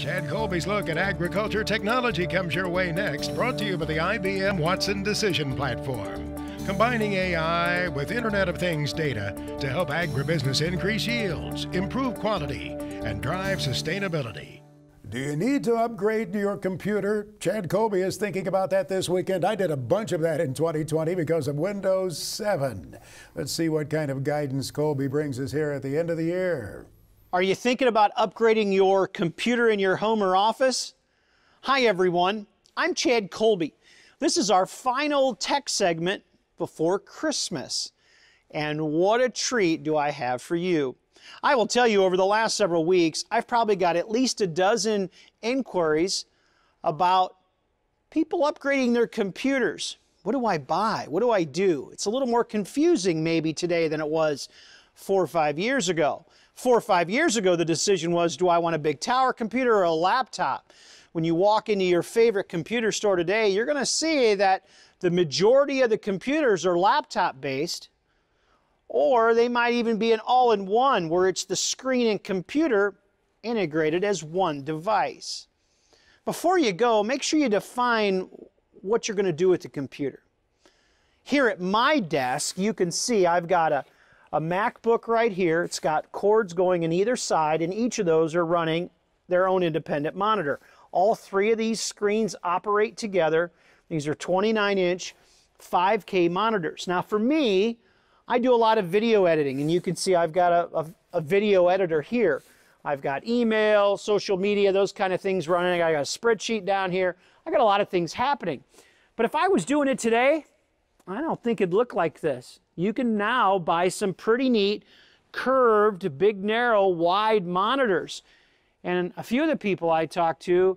Chad Colby's look at agriculture technology comes your way next, brought to you by the IBM Watson Decision Platform. Combining AI with Internet of Things data to help agribusiness increase yields, improve quality, and drive sustainability. Do you need to upgrade your computer? Chad Colby is thinking about that this weekend. I did a bunch of that in 2020 because of Windows 7. Let's see what kind of guidance Colby brings us here at the end of the year. Are you thinking about upgrading your computer in your home or office? Hi, everyone. I'm Chad Colby. This is our final tech segment before Christmas. And what a treat do I have for you! I will tell you, over the last several weeks, I've probably got at least a dozen inquiries about people upgrading their computers. What do I buy? What do I do? It's a little more confusing maybe today than it was four or five years ago. Four or five years ago, the decision was, do I want a big tower computer or a laptop? When you walk into your favorite computer store today, you're gonna see that the majority of the computers are laptop-based, or they might even be an all-in-one where it's the screen and computer integrated as one device. Before you go, make sure you define what you're going to do with the computer. Here at my desk, you can see I've got a a MacBook right here. It's got cords going in either side, and each of those are running their own independent monitor. All three of these screens operate together. These are 29-inch 5K monitors. Now, for me, I do a lot of video editing, and you can see I've got a, a, a video editor here. I've got email, social media, those kind of things running. I got a spreadsheet down here. I got a lot of things happening. But if I was doing it today, I don't think it'd look like this you can now buy some pretty neat curved, big, narrow, wide monitors. And a few of the people I talked to,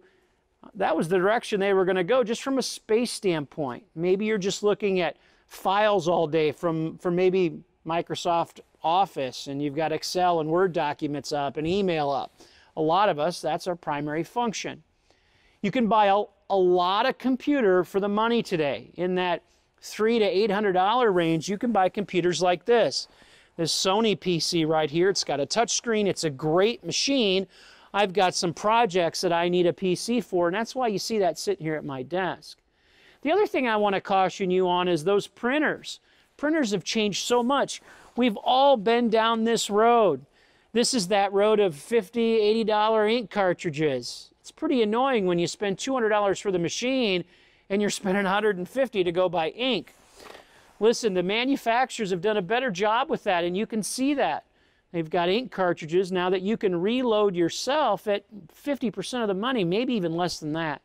that was the direction they were going to go just from a space standpoint. Maybe you're just looking at files all day from, from maybe Microsoft Office and you've got Excel and Word documents up and email up. A lot of us, that's our primary function. You can buy a, a lot of computer for the money today in that three to eight hundred dollar range, you can buy computers like this. This Sony PC right here, it's got a touchscreen, it's a great machine. I've got some projects that I need a PC for, and that's why you see that sitting here at my desk. The other thing I want to caution you on is those printers. Printers have changed so much. We've all been down this road. This is that road of $50, $80 ink cartridges. It's pretty annoying when you spend $200 for the machine and you're spending 150 to go buy ink. Listen, the manufacturers have done a better job with that, and you can see that. They've got ink cartridges now that you can reload yourself at 50% of the money, maybe even less than that.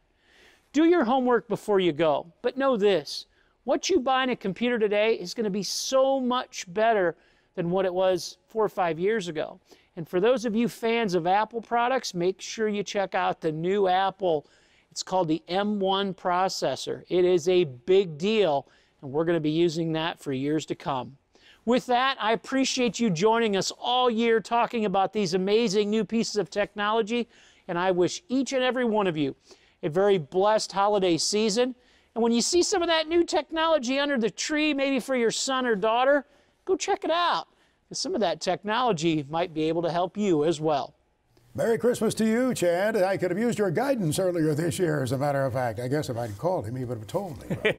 Do your homework before you go, but know this what you buy in a computer today is going to be so much better than what it was four or five years ago. And for those of you fans of Apple products, make sure you check out the new Apple it's called the M1 processor. It is a big deal, and we're going to be using that for years to come. With that, I appreciate you joining us all year talking about these amazing new pieces of technology, and I wish each and every one of you a very blessed holiday season. And when you see some of that new technology under the tree, maybe for your son or daughter, go check it out. Because some of that technology might be able to help you as well. Merry Christmas to you, Chad. I could have used your guidance earlier this year, as a matter of fact. I guess if I'd called him, he would have told me.